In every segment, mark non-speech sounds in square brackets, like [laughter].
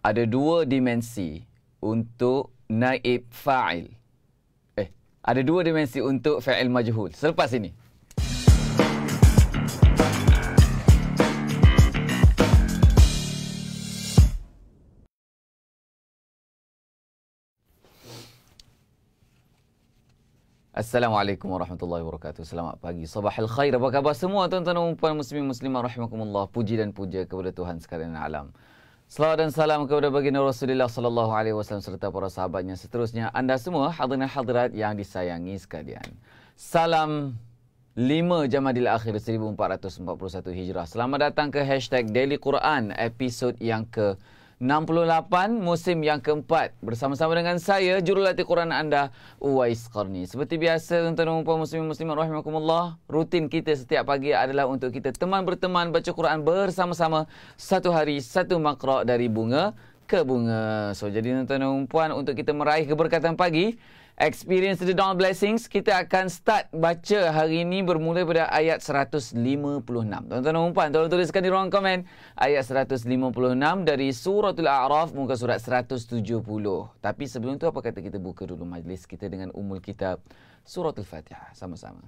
ada dua dimensi untuk naib fa'il. Eh, ada dua dimensi untuk fa'il majhul. Selepas ini. Assalamualaikum warahmatullahi wabarakatuh. Selamat pagi. Sabah al khair. Apa khabar semua tuan-tuan dan puan-puan muslimin muslimah rahimakumullah. Puji dan puja kepada Tuhan sekalian alam. Selamat dan salam kepada baginda Rasulullah sallallahu alaihi wasallam serta para sahabatnya seterusnya. Anda semua hadirin hadirat yang disayangi sekalian. Salam 5 Jamadil Akhir 1441 Hijrah. Selamat datang ke hashtag Daily Quran episod yang ke 68 musim yang keempat bersama-sama dengan saya jurulatih Quran anda Uwais Qarni. Seperti biasa tuan-tuan dan puan muslimin muslimat rahimakumullah, rutin kita setiap pagi adalah untuk kita teman berteman baca Quran bersama-sama satu hari satu makra dari bunga ke bunga. So jadi tuan-tuan dan puan untuk kita meraih keberkatan pagi experience the dawn blessings kita akan start baca hari ini bermula pada ayat 156. Tuan-tuan dan puan, tolong tuliskan di ruang komen ayat 156 dari suratul A'raf muka surat 170. Tapi sebelum tu apa kata kita buka dulu majlis kita dengan umul kitab suratul Fatiha sama-sama.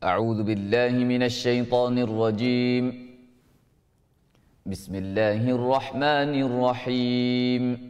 A'udhu billahi minasyaitonir rajim. Bismillahirrahmanirrahim. Bismillahirrahmanirrahim.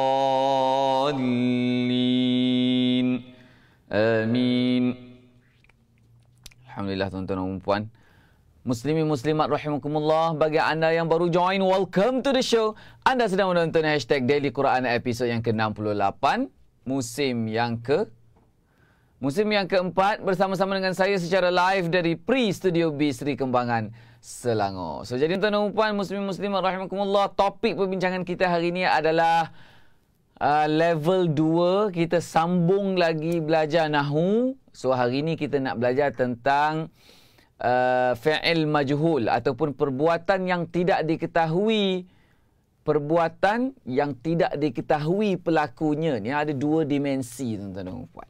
الضالين tuan الحمد لله تنتون Muslimi Muslimat Rahimakumullah Bagi anda yang baru join Welcome to the show Anda sedang menonton Hashtag Daily Quran Episod yang ke-68 Musim yang ke Musim yang keempat Bersama-sama dengan saya Secara live dari Pre-Studio B Seri Kembangan Selangor So jadi tuan-tuan Muslimi Muslimat Rahimakumullah Topik perbincangan kita hari ini adalah uh, level 2 kita sambung lagi belajar nahu. So hari ni kita nak belajar tentang uh, fi'il majhul ataupun perbuatan yang tidak diketahui perbuatan yang tidak diketahui pelakunya. Ni ada dua dimensi tuan-tuan dan puan.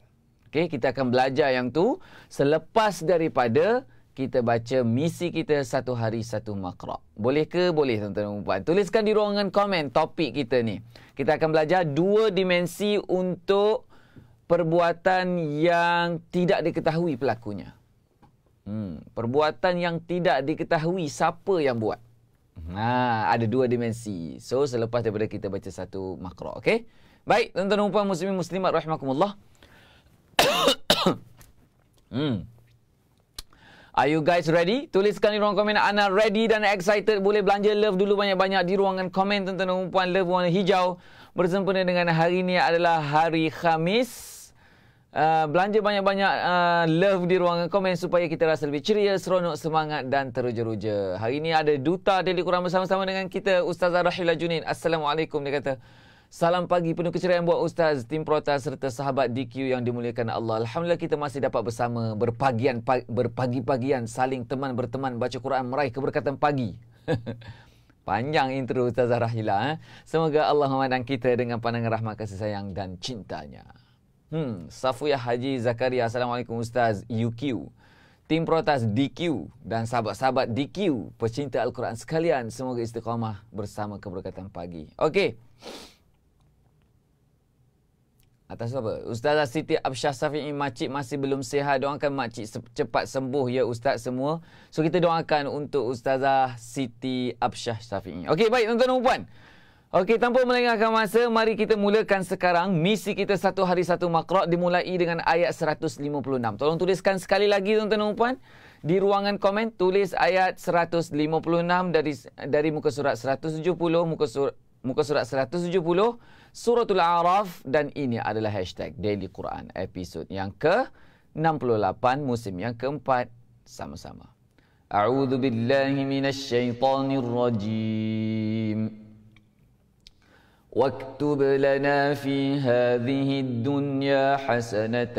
Okey, kita akan belajar yang tu selepas daripada kita baca misi kita satu hari satu makra. Boleh ke? Boleh tuan-tuan dan puan. Tuliskan di ruangan komen topik kita ni. Kita akan belajar dua dimensi untuk perbuatan yang tidak diketahui pelakunya. Hmm, perbuatan yang tidak diketahui siapa yang buat. Ha, ada dua dimensi. So selepas daripada kita baca satu makro okay Baik, tuan-tuan dan puan muslimin muslimat rahimakumullah. [coughs] hmm. Are you guys ready? Tuliskan di ruang komen anda ready dan excited. Boleh belanja love dulu banyak-banyak di ruangan komen tentang tuan dan love warna hijau. Bersempena dengan hari ini adalah hari Khamis. Uh, belanja banyak-banyak uh, love di ruangan komen supaya kita rasa lebih ceria, seronok, semangat dan teruja-ruja. Hari ini ada Duta Deli Kurang bersama-sama dengan kita, Ustazah Rahila Junin. Assalamualaikum, dia kata. Salam pagi penuh keceriaan buat Ustaz Tim protas serta sahabat DQ yang dimuliakan Allah Alhamdulillah kita masih dapat bersama berpagian, Berpagi-pagian saling teman berteman Baca Quran meraih keberkatan pagi [laughs] Panjang intro Ustaz Zahrahila eh? Semoga Allah memandang kita dengan pandangan rahmat kasih sayang dan cintanya Hmm, Safuya Haji Zakaria Assalamualaikum Ustaz UQ Tim Protas DQ dan sahabat-sahabat DQ pecinta Al-Quran sekalian semoga istiqamah bersama keberkatan pagi. Okey. Atas apa? Ustazah Siti Absyah Safi'i makcik masih belum sihat. Doakan makcik se- cepat sembuh ya ustaz semua. So kita doakan untuk Ustazah Siti Absyah Safi'i. Okey baik tuan-tuan dan puan. Okey tanpa melengahkan masa mari kita mulakan sekarang misi kita satu hari satu makra dimulai dengan ayat 156. Tolong tuliskan sekali lagi tuan-tuan dan puan di ruangan komen tulis ayat 156 dari dari muka surat 170 muka surat muka surat 170 Suratul Araf dan ini adalah hashtag Daily Quran episod yang ke-68 musim yang keempat sama-sama. A'udhu billahi minas syaitanir rajim. واكتب لنا في هذه الدنيا حسنة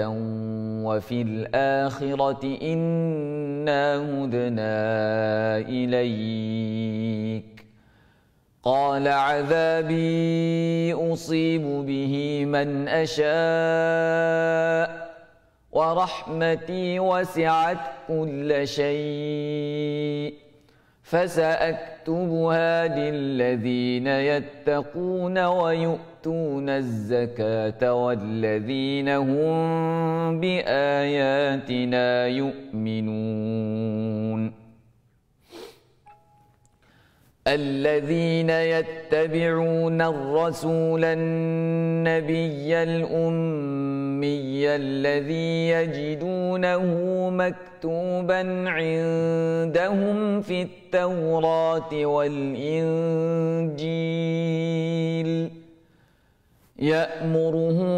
وفي الآخرة إنا هدنا إليك قال عذابي اصيب به من اشاء ورحمتي وسعت كل شيء فساكتبها للذين يتقون ويؤتون الزكاه والذين هم باياتنا يؤمنون الذين يتبعون الرسول النبي الأمي الذي يجدونه مكتوبا عندهم في التوراة والإنجيل يأمرهم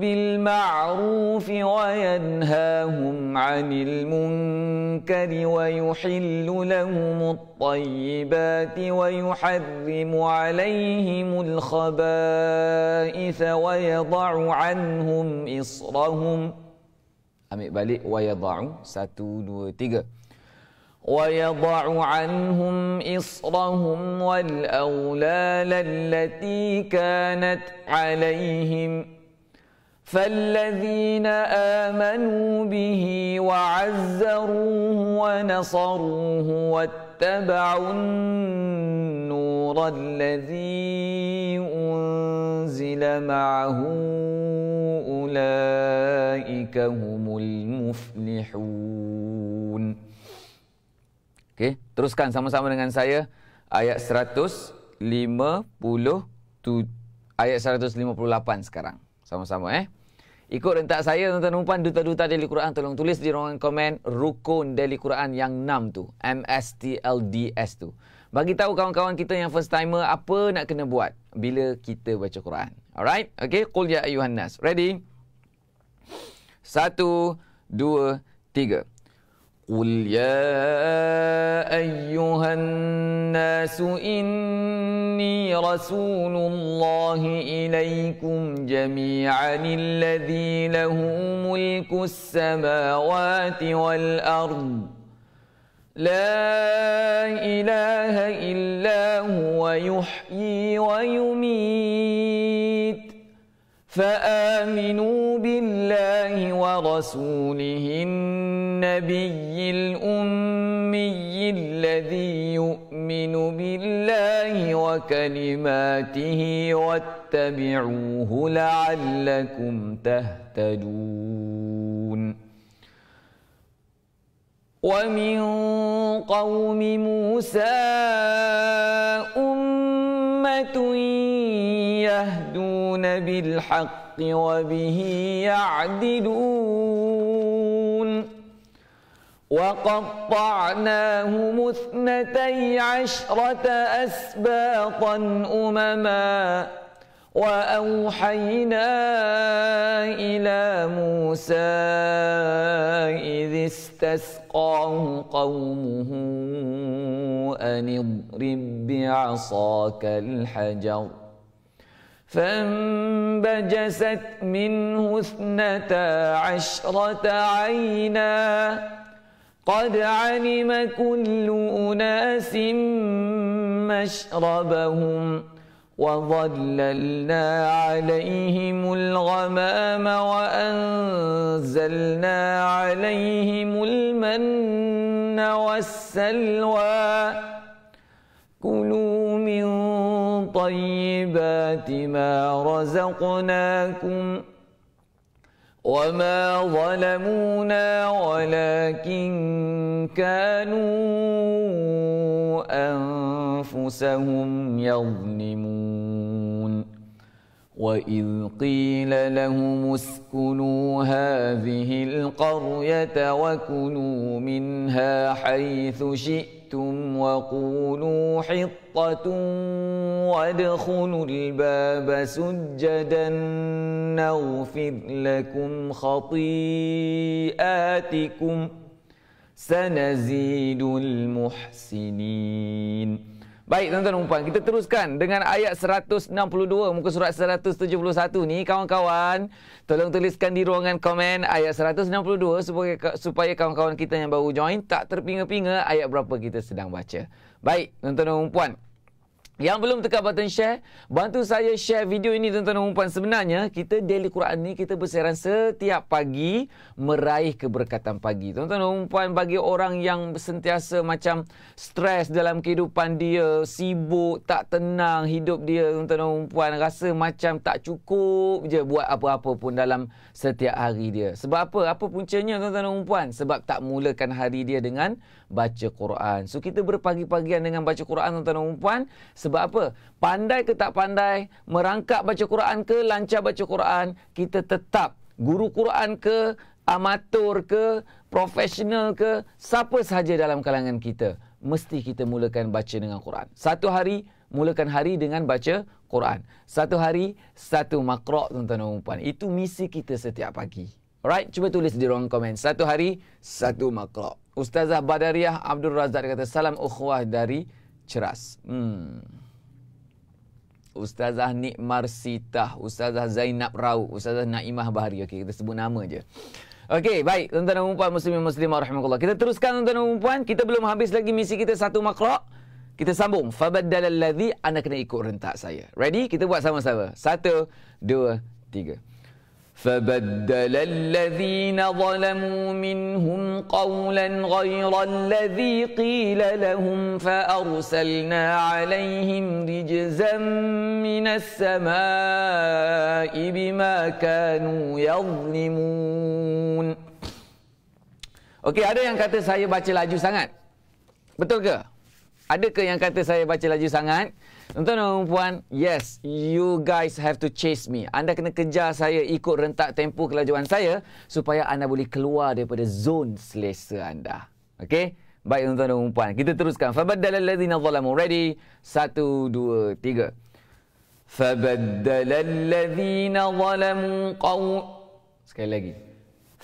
بالمعروف وينهاهم عن المنكر ويحل لهم الطيبات ويحرم عليهم الخبائث ويضع عنهم إصرهم أمي بالي ويضع ساتو دو tiga ويضع عنهم إصرهم والأولال التي كانت عليهم فالذين آمنوا به وعزروه ونصروه واتبعوا النور الذي أنزل معه أولئك هم المفلحون Teruskan sama-sama dengan saya ayat 157 ayat 158 sekarang. Sama-sama eh. Ikut rentak saya tuan-tuan dan puan duta-duta Daily Quran tolong tulis di ruangan komen rukun Daily Quran yang 6 tu, MSTLDS tu. Bagi tahu kawan-kawan kita yang first timer apa nak kena buat bila kita baca Quran. Alright? Okay, Qul ya ayuhan nas. Ready? Satu, dua, tiga. قل يا ايها الناس اني رسول الله اليكم جميعا الذي له ملك السماوات والارض لا اله الا هو يحيي ويميت فآمنوا بالله ورسوله النبي الأمي الذي يؤمن بالله وكلماته واتبعوه لعلكم تهتدون ومن قوم موسى أمي يهدون بالحق وبه يعدلون وقطعناهم اثنتي عشرة أسباطا أمماً واوحينا الى موسى اذ استسقاه قومه ان اضرب بعصاك الحجر فانبجست منه اثنتا عشره عينا قد علم كل اناس مشربهم وظللنا عليهم الغمام وأنزلنا عليهم المن والسلوى كلوا من طيبات ما رزقناكم ۖ وما ظلمونا ولكن كانوا انفسهم يظلمون واذ قيل لهم اسكنوا هذه القريه وكلوا منها حيث شئتم شئتم وقولوا حطة وادخلوا الباب سجدا نغفر لكم خطيئاتكم سنزيد المحسنين Baik tuan-tuan dan puan, kita teruskan dengan ayat 162 muka surat 171 ni kawan-kawan, tolong tuliskan di ruangan komen ayat 162 supaya supaya kawan-kawan kita yang baru join tak terpinga-pinga ayat berapa kita sedang baca. Baik, tuan-tuan dan puan, yang belum tekan button share, bantu saya share video ini tuan-tuan dan Sebenarnya, kita daily Quran ni kita bersiaran setiap pagi meraih keberkatan pagi. Tuan-tuan dan perempuan, bagi orang yang sentiasa macam stres dalam kehidupan dia, sibuk, tak tenang hidup dia, tuan-tuan dan perempuan, rasa macam tak cukup je buat apa-apa pun dalam setiap hari dia. Sebab apa? Apa puncanya tuan-tuan dan perempuan? Sebab tak mulakan hari dia dengan baca Quran. So, kita berpagi-pagian dengan baca Quran tuan-tuan dan perempuan, sebab apa? Pandai ke tak pandai, merangkak baca Quran ke, lancar baca Quran, kita tetap guru Quran ke, amatur ke, profesional ke, siapa sahaja dalam kalangan kita, mesti kita mulakan baca dengan Quran. Satu hari, mulakan hari dengan baca Quran. Satu hari, satu makrok tuan-tuan dan perempuan. Itu misi kita setiap pagi. Alright, cuba tulis di ruang komen. Satu hari, satu makrok. Ustazah Badariah Abdul Razak kata, Salam ukhwah dari ceras. Hmm. Ustazah Nik Marsitah, Ustazah Zainab Rau, Ustazah Naimah Bahari. Okey, kita sebut nama je. Okey, baik. Tuan-tuan dan puan muslimin muslimah rahimakumullah. Kita teruskan tuan-tuan dan puan, kita belum habis lagi misi kita satu makra. Kita sambung. Fabaddalallazi anak kena ikut rentak saya. Ready? Kita buat sama-sama. Satu, dua, tiga. فبدل الذين ظلموا منهم قولا غير الذي قيل لهم فأرسلنا عليهم رجزا من السماء بما كانوا يظلمون Okey, ada yang kata saya baca laju sangat. Betul ke? Adakah yang kata saya baca laju sangat? Tuan-tuan dan puan, yes, you guys have to chase me. Anda kena kejar saya ikut rentak tempo kelajuan saya supaya anda boleh keluar daripada zone selesa anda. Okay? Baik tuan-tuan dan puan, kita teruskan. Fabaddala ladhina zalamu. Ready? Satu, dua, tiga. Fabaddala ladhina zalamu qaw... Sekali lagi.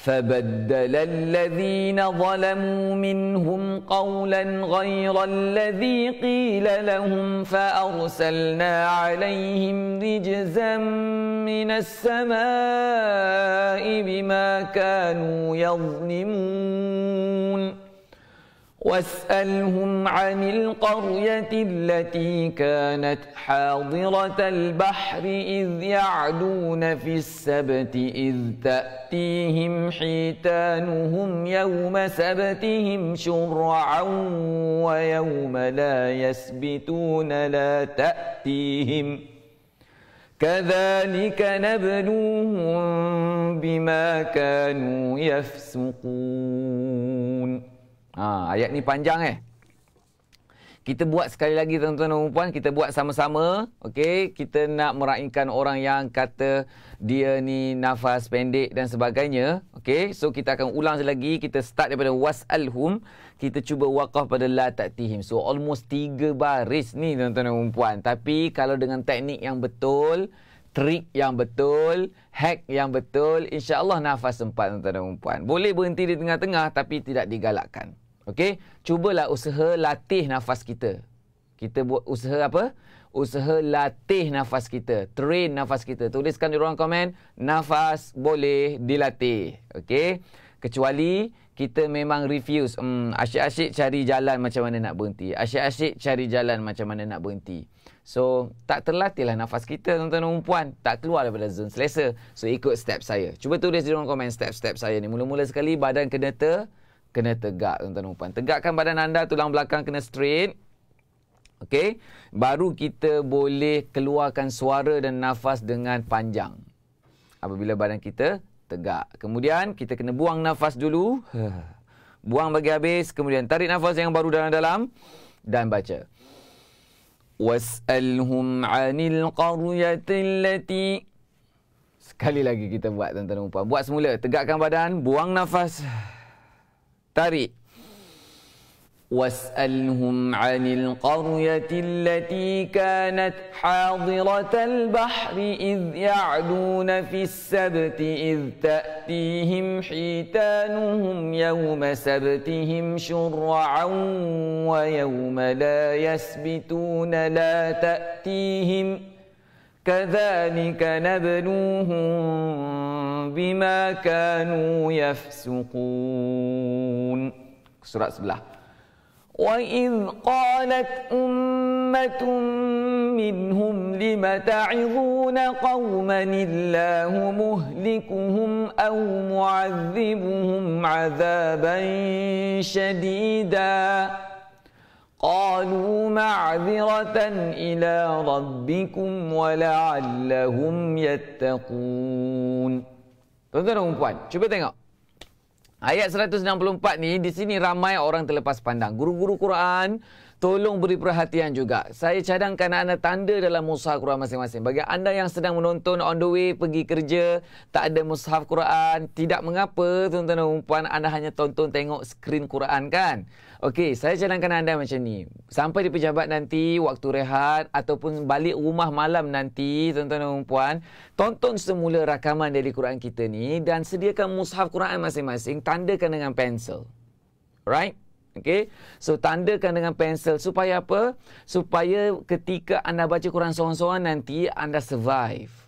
فبدل الذين ظلموا منهم قولا غير الذي قيل لهم فأرسلنا عليهم رجزا من السماء بما كانوا يظلمون واسألهم عن القرية التي كانت حاضرة البحر إذ يعدون في السبت إذ تأتيهم حيتانهم يوم سبتهم شرعا ويوم لا يسبتون لا تأتيهم كذلك نبلوهم بما كانوا يفسقون Ha, ayat ni panjang eh. Kita buat sekali lagi tuan-tuan dan puan, kita buat sama-sama. okay. kita nak meraihkan orang yang kata dia ni nafas pendek dan sebagainya. okay. so kita akan ulang sekali lagi, kita start daripada wasalhum, kita cuba waqaf pada la ta'tihim. So almost tiga baris ni tuan-tuan dan puan. Tapi kalau dengan teknik yang betul, trik yang betul, hack yang betul, insya-Allah nafas sempat tuan-tuan dan puan. Boleh berhenti di tengah-tengah tapi tidak digalakkan. Okey, cubalah usaha latih nafas kita. Kita buat usaha apa? Usaha latih nafas kita, train nafas kita. Tuliskan di ruang komen, nafas boleh dilatih. Okey, kecuali kita memang refuse hmm, asyik-asyik cari jalan macam mana nak berhenti asyik-asyik cari jalan macam mana nak berhenti so tak terlatihlah nafas kita tuan-tuan dan puan tak keluar daripada zon selesa so ikut step saya cuba tulis di ruang komen step-step saya ni mula-mula sekali badan kena ter kena tegak tuan-tuan puan. Tegakkan badan anda, tulang belakang kena straight. Okey, baru kita boleh keluarkan suara dan nafas dengan panjang. Apabila badan kita tegak. Kemudian kita kena buang nafas dulu. [laughs] Buang bagi habis, kemudian tarik nafas yang baru dalam-dalam dan baca. Was'alhum 'anil qaryati allati Sekali lagi kita buat tuan-tuan dan puan. Buat semula, tegakkan badan, buang nafas. [sighs] طريق واسألهم عن القرية التي كانت حاضرة البحر إذ يعدون في السبت إذ تأتيهم حيتانهم يوم سبتهم شرعا ويوم لا يسبتون لا تأتيهم ۖ كذلك نبلوهم بما كانوا يفسقون سورة sebelah وإذ قالت أمة منهم لم تعظون قوما الله مهلكهم أو معذبهم عذابا شديداً قالوا معذرة إلى ربكم ولعلهم يتقون Tuan-tuan puan, cuba tengok. Ayat 164 ni, di sini ramai orang terlepas pandang. Guru-guru Quran, tolong beri perhatian juga. Saya cadangkan anda tanda dalam mushaf Quran masing-masing. Bagi anda yang sedang menonton on the way, pergi kerja, tak ada mushaf Quran, tidak mengapa, tuan-tuan dan puan, anda hanya tonton tengok skrin Quran kan? Okey, saya cadangkan anda macam ni. Sampai di pejabat nanti, waktu rehat ataupun balik rumah malam nanti, tuan-tuan dan puan, tonton semula rakaman dari Quran kita ni dan sediakan mushaf Quran masing-masing, tandakan dengan pensel. Right? Okey. So tandakan dengan pensel supaya apa? Supaya ketika anda baca Quran seorang-seorang nanti anda survive.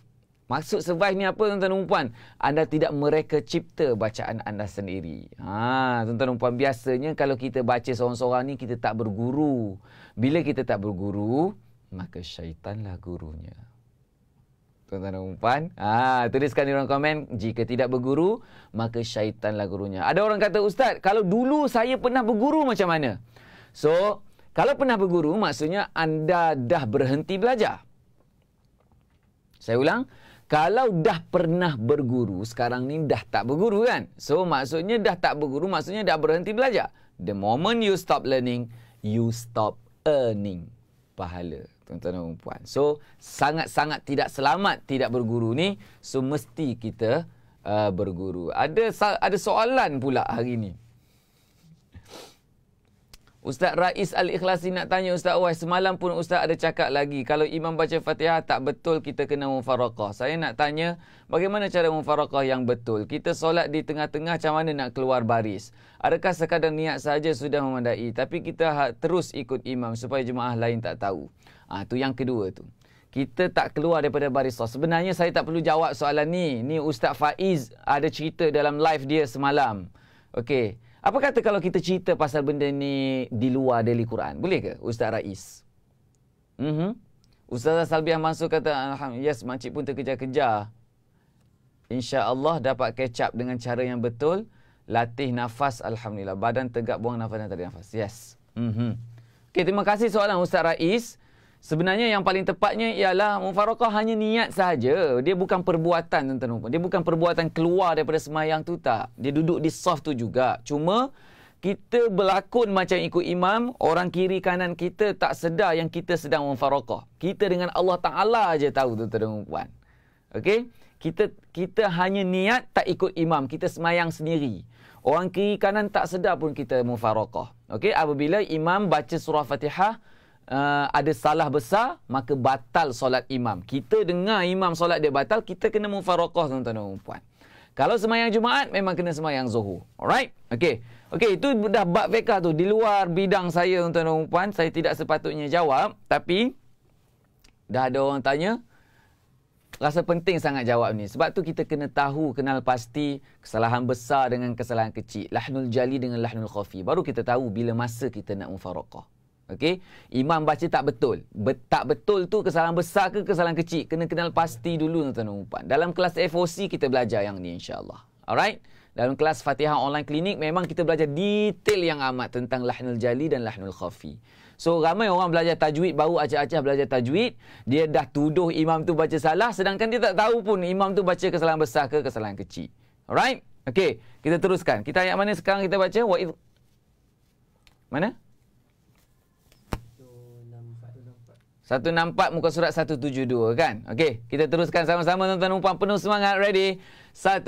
Maksud survive ni apa tuan-tuan dan puan? Anda tidak mereka cipta bacaan anda sendiri. Ha, tuan-tuan dan puan, biasanya kalau kita baca seorang-seorang ni kita tak berguru. Bila kita tak berguru, maka syaitanlah gurunya. Tuan-tuan dan puan, ha, tuliskan di ruang komen jika tidak berguru, maka syaitanlah gurunya. Ada orang kata, "Ustaz, kalau dulu saya pernah berguru macam mana?" So, kalau pernah berguru maksudnya anda dah berhenti belajar. Saya ulang, kalau dah pernah berguru, sekarang ni dah tak berguru kan? So, maksudnya dah tak berguru, maksudnya dah berhenti belajar. The moment you stop learning, you stop earning pahala. Tuan-tuan dan perempuan. So, sangat-sangat tidak selamat tidak berguru ni. So, mesti kita uh, berguru. Ada ada soalan pula hari ni. Ustaz Rais Al-Ikhlasi nak tanya Ustaz Wais. Semalam pun Ustaz ada cakap lagi. Kalau imam baca fatihah tak betul kita kena mufarakah. Saya nak tanya bagaimana cara mufarakah yang betul. Kita solat di tengah-tengah macam mana nak keluar baris. Adakah sekadar niat saja sudah memandai. Tapi kita ha, terus ikut imam supaya jemaah lain tak tahu. Ah ha, tu yang kedua tu. Kita tak keluar daripada baris solat. Sebenarnya saya tak perlu jawab soalan ni. Ni Ustaz Faiz ada cerita dalam live dia semalam. Okey. Apa kata kalau kita cerita pasal benda ni di luar Daily Quran? Boleh ke Ustaz Rais? Mm-hmm. Ustazah Salbiah Mansur kata, yes, makcik pun terkejar-kejar. InsyaAllah dapat catch up dengan cara yang betul. Latih nafas, Alhamdulillah. Badan tegak buang nafas dan tarik nafas. Yes. Mm-hmm. Okay, terima kasih soalan Ustaz Rais. Ustaz Rais. Sebenarnya yang paling tepatnya ialah mufarakah hanya niat sahaja. Dia bukan perbuatan tuan-tuan puan. Dia bukan perbuatan keluar daripada semayang tu tak. Dia duduk di soft tu juga. Cuma kita berlakon macam ikut imam, orang kiri kanan kita tak sedar yang kita sedang mufarakah. Kita dengan Allah Taala aja tahu tuan-tuan puan. Okey? Kita kita hanya niat tak ikut imam, kita semayang sendiri. Orang kiri kanan tak sedar pun kita mufarakah. Okey? Apabila imam baca surah Fatihah, uh, ada salah besar maka batal solat imam. Kita dengar imam solat dia batal, kita kena mufarraqah tuan-tuan dan puan. Kalau semayang Jumaat memang kena semayang Zuhur. Alright? Okey. Okey, itu dah bab fiqh tu di luar bidang saya tuan-tuan dan puan, saya tidak sepatutnya jawab tapi dah ada orang tanya rasa penting sangat jawab ni sebab tu kita kena tahu kenal pasti kesalahan besar dengan kesalahan kecil lahnul jali dengan lahnul khafi baru kita tahu bila masa kita nak mufaraqah Okey, imam baca tak betul. Be- tak betul tu kesalahan besar ke kesalahan kecil? Kena kenal pasti dulu tuan-tuan dan puan. Dalam kelas FOC kita belajar yang ni insya-Allah. Alright. Dalam kelas Fatihah online klinik memang kita belajar detail yang amat tentang lahnul jali dan lahnul khafi. So ramai orang belajar tajwid baru acah-acah belajar tajwid, dia dah tuduh imam tu baca salah sedangkan dia tak tahu pun imam tu baca kesalahan besar ke kesalahan kecil. Alright? Okey, kita teruskan. Kita ayat mana sekarang kita baca? Wa Mana? 174 muka surat 172 kan? Okey, kita teruskan sama-sama tuan-tuan umpan penuh semangat. Ready? 1,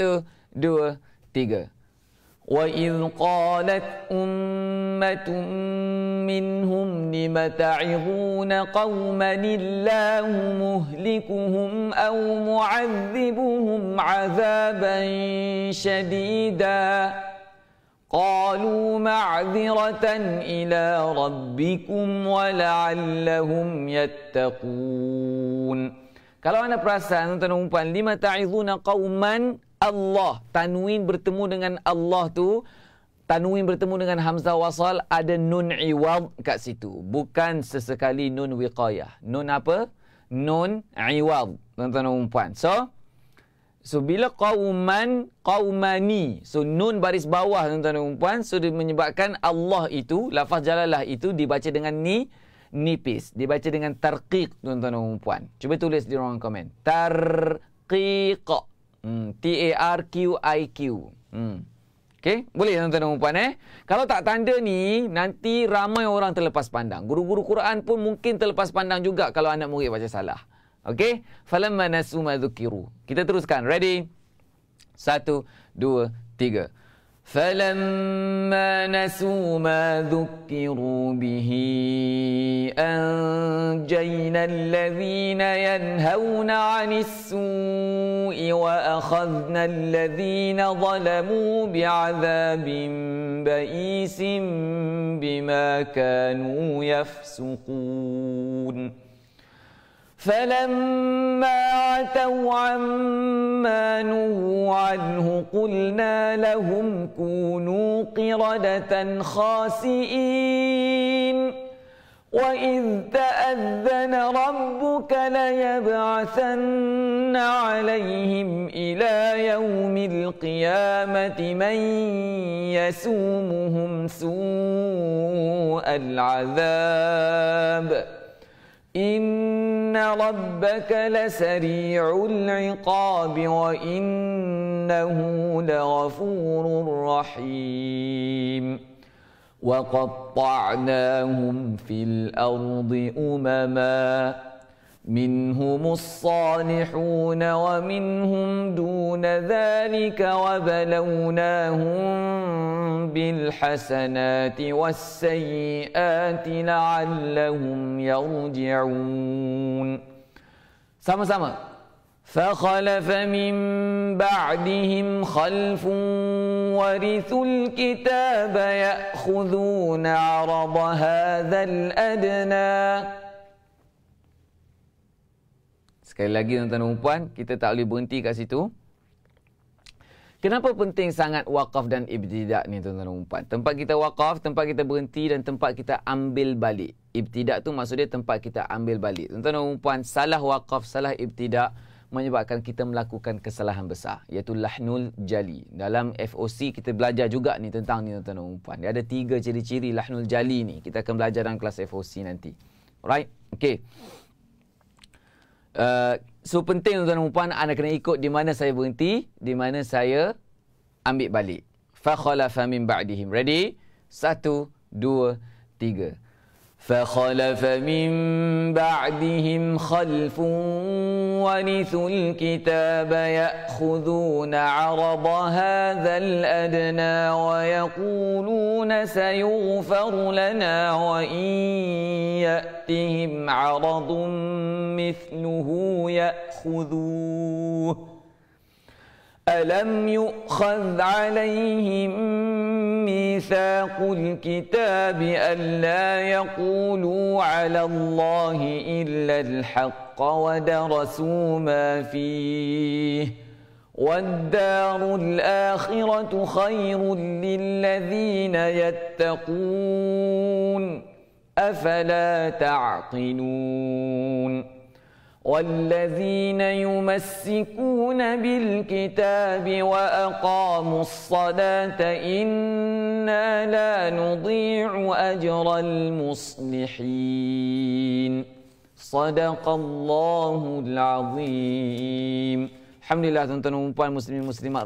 2, 3. وَإِذْ قَالَتْ أُمَّةٌ مِّنْهُمْ لِمَ تَعِظُونَ قَوْمًا إِلَّا مُهْلِكُهُمْ أَوْ مُعَذِّبُهُمْ عَذَابًا شَدِيدًا قالوا معذرة إلى ربكم ولعلهم يتقون Kalau anda perasan tuan dan puan lima ta'izuna qauman Allah tanwin bertemu dengan Allah tu tanwin bertemu dengan hamzah wasal ada nun iwad kat situ bukan sesekali nun wiqayah nun apa nun iwad tuan dan puan so So bila qauman qaumani. So nun baris bawah tuan-tuan dan puan so dia menyebabkan Allah itu lafaz jalalah itu dibaca dengan ni nipis. Dibaca dengan tarqiq tuan-tuan dan puan. Cuba tulis di ruang komen. Tarqiq. Hmm, T A R Q I Q. Hmm. Okey, boleh tuan-tuan dan puan eh. Kalau tak tanda ni nanti ramai orang terlepas pandang. Guru-guru Quran pun mungkin terlepas pandang juga kalau anak murid baca salah. Okey? Falamma nasu ma dhukiru. Kita teruskan. Ready? Satu, dua, tiga. فلما نسوا ما ذكروا به أنجينا الذين ينهون عن السوء وأخذنا الذين ظلموا بعذاب بئيس بما كانوا يفسقون. فلما عتوا عما نهوا عنه قلنا لهم كونوا قردة خاسئين وإذ تأذن ربك ليبعثن عليهم إلى يوم القيامة من يسومهم سوء العذاب ۖ إن ربك لسريع العقاب وإنه لغفور رحيم وقطعناهم في الأرض أمماً منهم الصالحون ومنهم دون ذلك وبلوناهم بالحسنات والسيئات لعلهم يرجعون سما سما فخلف من بعدهم خلف ورثوا الكتاب يأخذون عرض هذا الأدنى Sekali lagi tuan-tuan dan puan, kita tak boleh berhenti kat situ. Kenapa penting sangat wakaf dan ibtidak ni tuan-tuan dan puan? Tempat kita wakaf, tempat kita berhenti dan tempat kita ambil balik. Ibtidak tu maksudnya tempat kita ambil balik. Tuan-tuan dan puan, salah wakaf, salah ibtidak menyebabkan kita melakukan kesalahan besar iaitu lahnul jali. Dalam FOC kita belajar juga ni tentang ni tuan-tuan dan puan. Dia ada tiga ciri-ciri lahnul jali ni. Kita akan belajar dalam kelas FOC nanti. Alright? Okay. Uh, so penting tuan-tuan dan puan anda kena ikut di mana saya berhenti, di mana saya ambil balik. Fa khalafa min ba'dihim. Ready? Satu, dua, tiga. فخلف من بعدهم خلف ورثوا الكتاب ياخذون عرض هذا الادنى ويقولون سيغفر لنا وان ياتهم عرض مثله ياخذوه ألم يؤخذ عليهم ميثاق الكتاب ألا يقولوا على الله إلا الحق ودرسوا ما فيه والدار الآخرة خير للذين يتقون أفلا تعقلون والذين يمسكون بالكتاب واقاموا الصلاه انا لا نضيع اجر المصلحين صدق الله العظيم الحمد لله tuan-tuan dan puan muslimin muslimat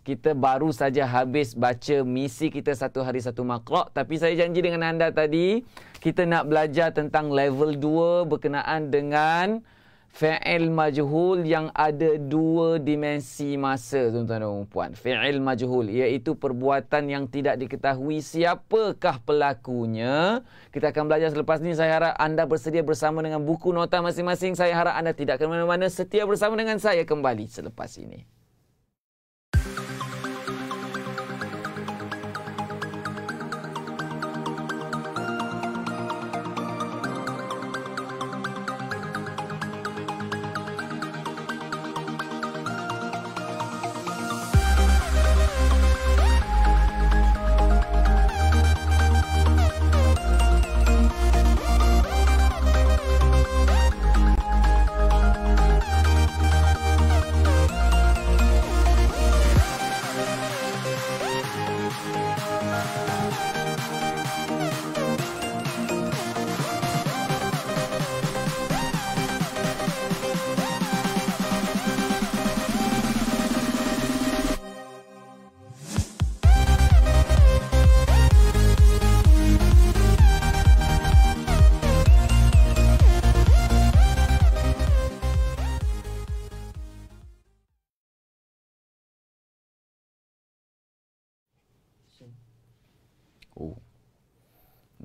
kita baru saja habis baca misi kita satu hari satu makra tapi saya janji dengan anda tadi kita nak belajar tentang level 2 berkenaan dengan fi'il majhul yang ada dua dimensi masa tuan-tuan dan puan. Fi'il majhul iaitu perbuatan yang tidak diketahui siapakah pelakunya. Kita akan belajar selepas ini. Saya harap anda bersedia bersama dengan buku nota masing-masing. Saya harap anda tidak ke mana-mana. Setia bersama dengan saya kembali selepas ini.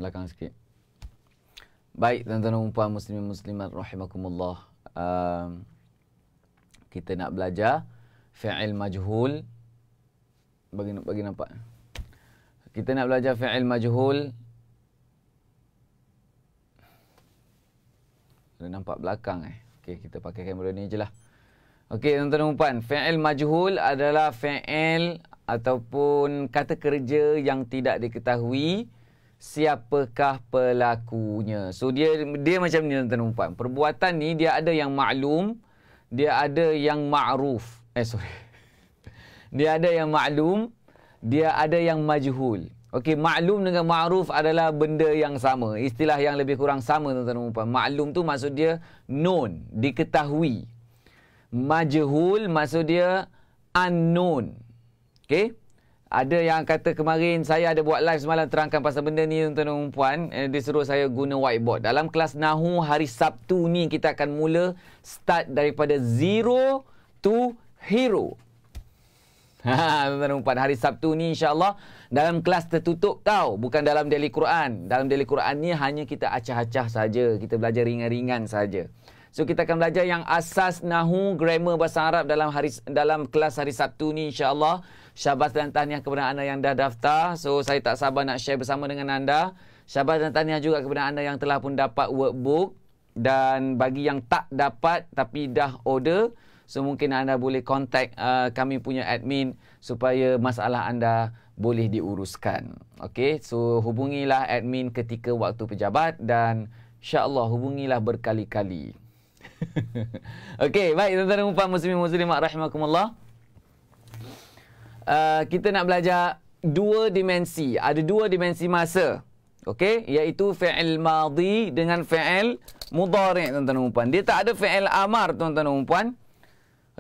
belakang sikit. Baik, tuan-tuan dan puan muslimin muslimat rahimakumullah. Um, kita nak belajar fi'il majhul bagi bagi nampak. Kita nak belajar fi'il majhul. Ada nampak belakang eh. Okey, kita pakai kamera ni ajalah. Okey, tuan-tuan dan puan, fi'il majhul adalah fi'il ataupun kata kerja yang tidak diketahui siapakah pelakunya. So dia dia macam ni tuan umpan. Perbuatan ni dia ada yang maklum, dia ada yang ma'ruf. Eh sorry. [laughs] Dia ada yang maklum, dia ada yang majhul. Okey, maklum dengan ma'ruf adalah benda yang sama. Istilah yang lebih kurang sama tuan-tuan puan. Maklum tu maksud dia known, diketahui. Majhul maksud dia unknown. Okey? ada yang kata kemarin saya ada buat live semalam terangkan pasal benda ni tuan-tuan dan puan eh, dia suruh saya guna whiteboard dalam kelas nahu hari Sabtu ni kita akan mula start daripada zero to hero [laughs] ha, Tuan-tuan dan puan hari Sabtu ni insyaallah dalam kelas tertutup tau bukan dalam daily Quran dalam daily Quran ni hanya kita acah-acah saja kita belajar ringan-ringan saja So kita akan belajar yang asas nahu grammar bahasa Arab dalam hari dalam kelas hari Sabtu ni insya-Allah. Syabas dan tahniah kepada anda yang dah daftar. So saya tak sabar nak share bersama dengan anda. Syabas dan tahniah juga kepada anda yang telah pun dapat workbook dan bagi yang tak dapat tapi dah order, so mungkin anda boleh contact uh, kami punya admin supaya masalah anda boleh diuruskan. Okay, so hubungilah admin ketika waktu pejabat dan insyaAllah hubungilah berkali-kali. [laughs] okay, baik tuan-tuan dan puan muslimin muslimat rahimakumullah uh, kita nak belajar dua dimensi. Ada dua dimensi masa. Okey, iaitu fi'il madhi dengan fi'il mudhari' tuan-tuan dan puan. Dia tak ada fi'il amar tuan-tuan dan puan.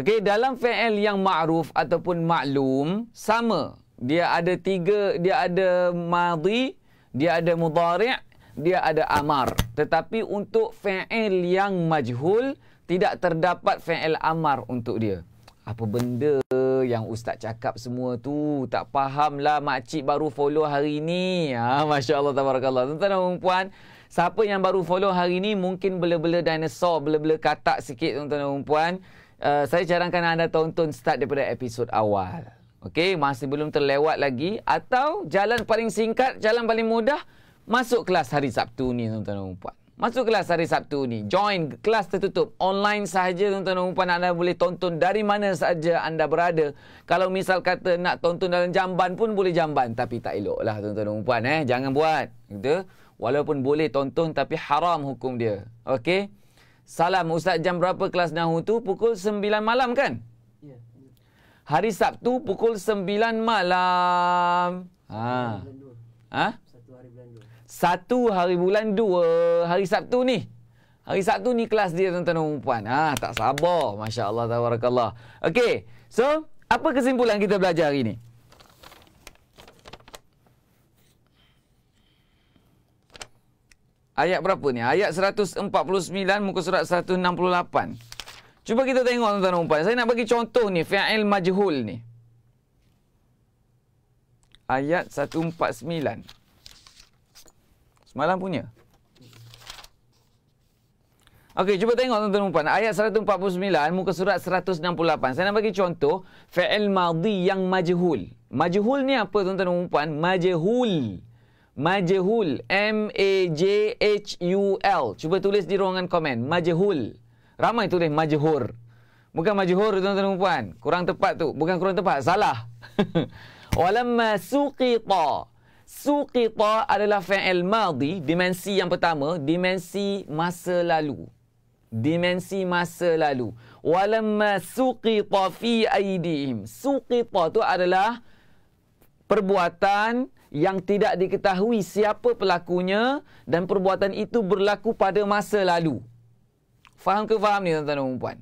Okey, dalam fi'il yang ma'ruf ataupun maklum sama. Dia ada tiga, dia ada madhi, dia ada mudhari' dia ada amar. Tetapi untuk fi'il yang majhul, tidak terdapat fi'il amar untuk dia apa benda yang ustaz cakap semua tu tak faham lah makcik baru follow hari ni ha, Masya Allah tabarakallah tuan-tuan dan perempuan siapa yang baru follow hari ni mungkin bela-bela dinosaur bela-bela katak sikit tuan-tuan dan perempuan uh, saya carangkan anda tonton start daripada episod awal Okey, masih belum terlewat lagi atau jalan paling singkat, jalan paling mudah masuk kelas hari Sabtu ni tuan-tuan dan puan. Masuk kelas hari Sabtu ni. Join kelas tertutup. Online sahaja tuan-tuan dan puan anda boleh tonton dari mana sahaja anda berada. Kalau misal kata nak tonton dalam jamban pun boleh jamban. Tapi tak elok lah tuan-tuan dan puan eh. Jangan buat. Gitu. Walaupun boleh tonton tapi haram hukum dia. Okey. Salam Ustaz jam berapa kelas Nahu tu? Pukul 9 malam kan? Ya, ya. Hari Sabtu pukul 9 malam. Ha. Ha? Satu hari bulan dua hari Sabtu ni. Hari Sabtu ni kelas dia tuan-tuan dan puan. Ah ha, tak sabar. Masya-Allah tabarakallah. Okey. So, apa kesimpulan kita belajar hari ni? Ayat berapa ni? Ayat 149 muka surat 168. Cuba kita tengok tuan-tuan dan puan. Saya nak bagi contoh ni fi'il majhul ni. Ayat 149. Semalam punya. Okey, cuba tengok tuan-tuan puan. Ayat 149 muka surat 168. Saya nak bagi contoh fi'il madhi yang majhul. Majhul ni apa tuan-tuan puan? Majhul. Majhul M A J H U L. Cuba tulis di ruangan komen. Majhul. Ramai tulis majhur. Bukan majhur tuan-tuan puan. Kurang tepat tu. Bukan kurang tepat, salah. [laughs] Walamma suqita. Suqita adalah fi'il madhi, dimensi yang pertama, dimensi masa lalu. Dimensi masa lalu. Walamma suqita fi aidihim. Suqita tu adalah perbuatan yang tidak diketahui siapa pelakunya dan perbuatan itu berlaku pada masa lalu. Faham ke faham ni tuan-tuan dan puan?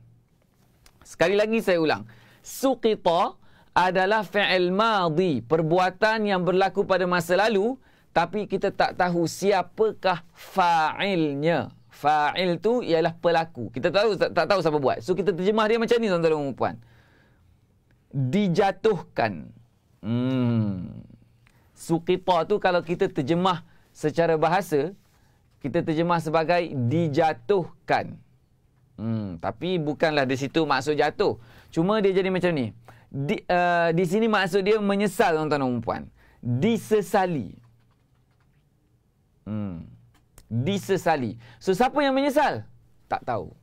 Sekali lagi saya ulang. Suqita adalah fi'il madhi, perbuatan yang berlaku pada masa lalu tapi kita tak tahu siapakah fa'ilnya. Fa'il tu ialah pelaku. Kita tahu tak, tak tahu siapa buat. So kita terjemah dia macam ni tuan-tuan dan puan. Dijatuhkan. Hmm. Suqita tu kalau kita terjemah secara bahasa kita terjemah sebagai dijatuhkan. Hmm, tapi bukanlah di situ maksud jatuh. Cuma dia jadi macam ni di, uh, di sini maksud dia menyesal tuan-tuan dan puan. Disesali. Hmm. Disesali. So siapa yang menyesal? Tak tahu.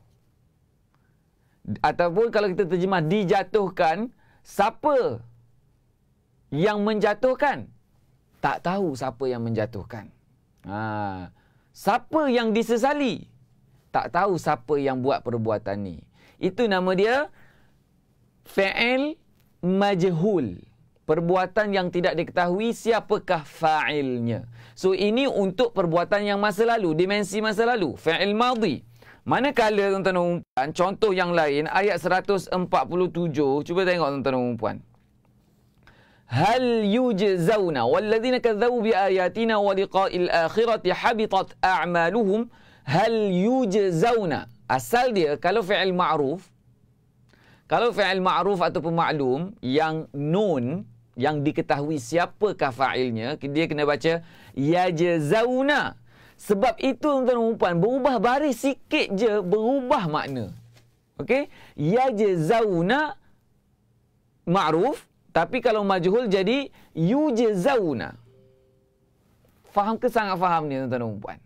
Ataupun kalau kita terjemah dijatuhkan, siapa yang menjatuhkan? Tak tahu siapa yang menjatuhkan. Ha. Siapa yang disesali? Tak tahu siapa yang buat perbuatan ni. Itu nama dia fa'il majhul perbuatan yang tidak diketahui siapakah fa'ilnya so ini untuk perbuatan yang masa lalu dimensi masa lalu fa'il madhi manakala tuan-tuan dan puan contoh yang lain ayat 147 cuba tengok tuan-tuan dan puan hal yujzauna walladhina kadzabu biayatina wa liqa'il akhirati habitat a'maluhum hal yujzauna asal dia kalau fi'il ma'ruf kalau fa'il ma'ruf ataupun ma'lum yang known, yang diketahui siapakah fa'ilnya, dia kena baca yajzauna. Sebab itu tuan-tuan dan puan, berubah baris sikit je berubah makna. Okey? Yajzauna ma'ruf, tapi kalau majhul jadi yujzauna. Faham ke sangat faham ni tuan-tuan dan puan?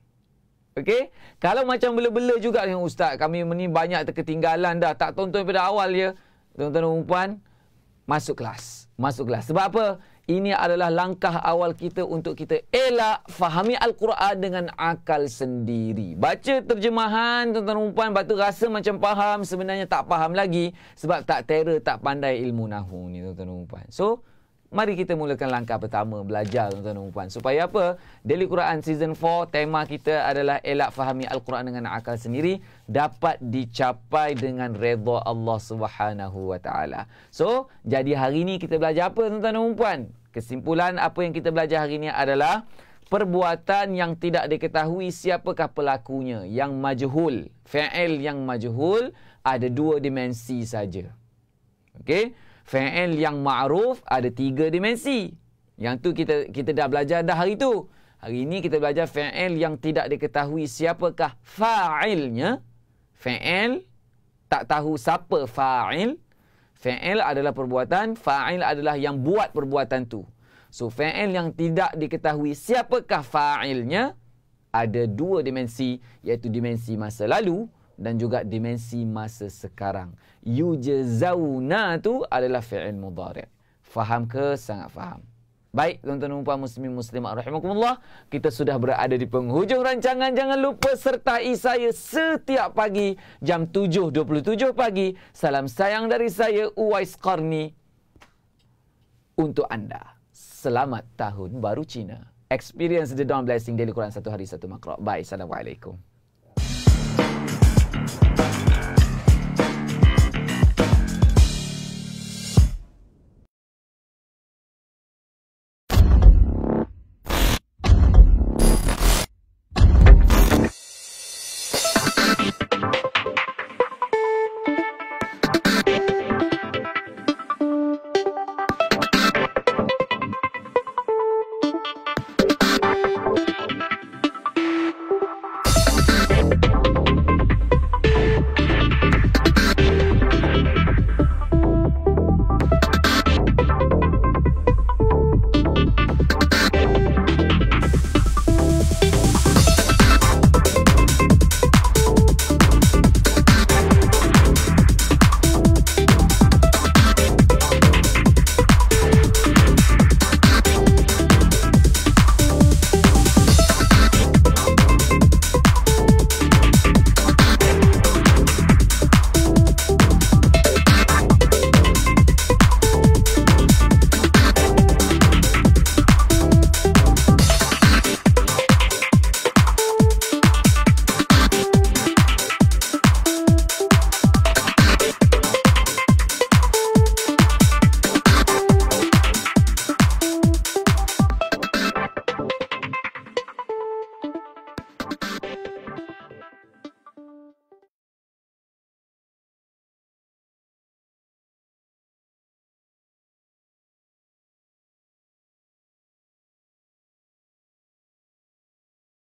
Okey, kalau macam bela-bela juga dengan ustaz, kami ni banyak terketinggalan dah, tak tonton daripada awal ya. Tuan-tuan dan puan, masuk kelas. Masuk kelas. Sebab apa? Ini adalah langkah awal kita untuk kita elak fahami Al-Quran dengan akal sendiri. Baca terjemahan tuan-tuan dan puan, batu rasa macam faham, sebenarnya tak faham lagi sebab tak terer, tak pandai ilmu nahu ni tuan-tuan dan puan. So, mari kita mulakan langkah pertama belajar tuan-tuan dan puan supaya apa Daily Quran season 4 tema kita adalah elak fahami al-Quran dengan akal sendiri dapat dicapai dengan redha Allah Subhanahu wa taala. So, jadi hari ini kita belajar apa tuan-tuan dan puan? Kesimpulan apa yang kita belajar hari ini adalah perbuatan yang tidak diketahui siapakah pelakunya yang majhul. Fa'il yang majhul ada dua dimensi saja. Okey? fi'il yang ma'ruf ada tiga dimensi. Yang tu kita kita dah belajar dah hari tu. Hari ini kita belajar fi'il yang tidak diketahui siapakah fa'ilnya. Fi'il tak tahu siapa fa'il. Fi'il adalah perbuatan, fa'il adalah yang buat perbuatan tu. So fi'il yang tidak diketahui siapakah fa'ilnya ada dua dimensi iaitu dimensi masa lalu dan juga dimensi masa sekarang. Yujazawna tu adalah fi'il mudhari'. Faham ke? Sangat faham. Baik, tuan-tuan dan puan muslim muslimat rahimakumullah, kita sudah berada di penghujung rancangan. Jangan lupa sertai saya setiap pagi jam 7.27 pagi. Salam sayang dari saya Uwais Qarni untuk anda. Selamat tahun baru Cina. Experience the dawn blessing daily Quran satu hari satu makra. Bye. Assalamualaikum.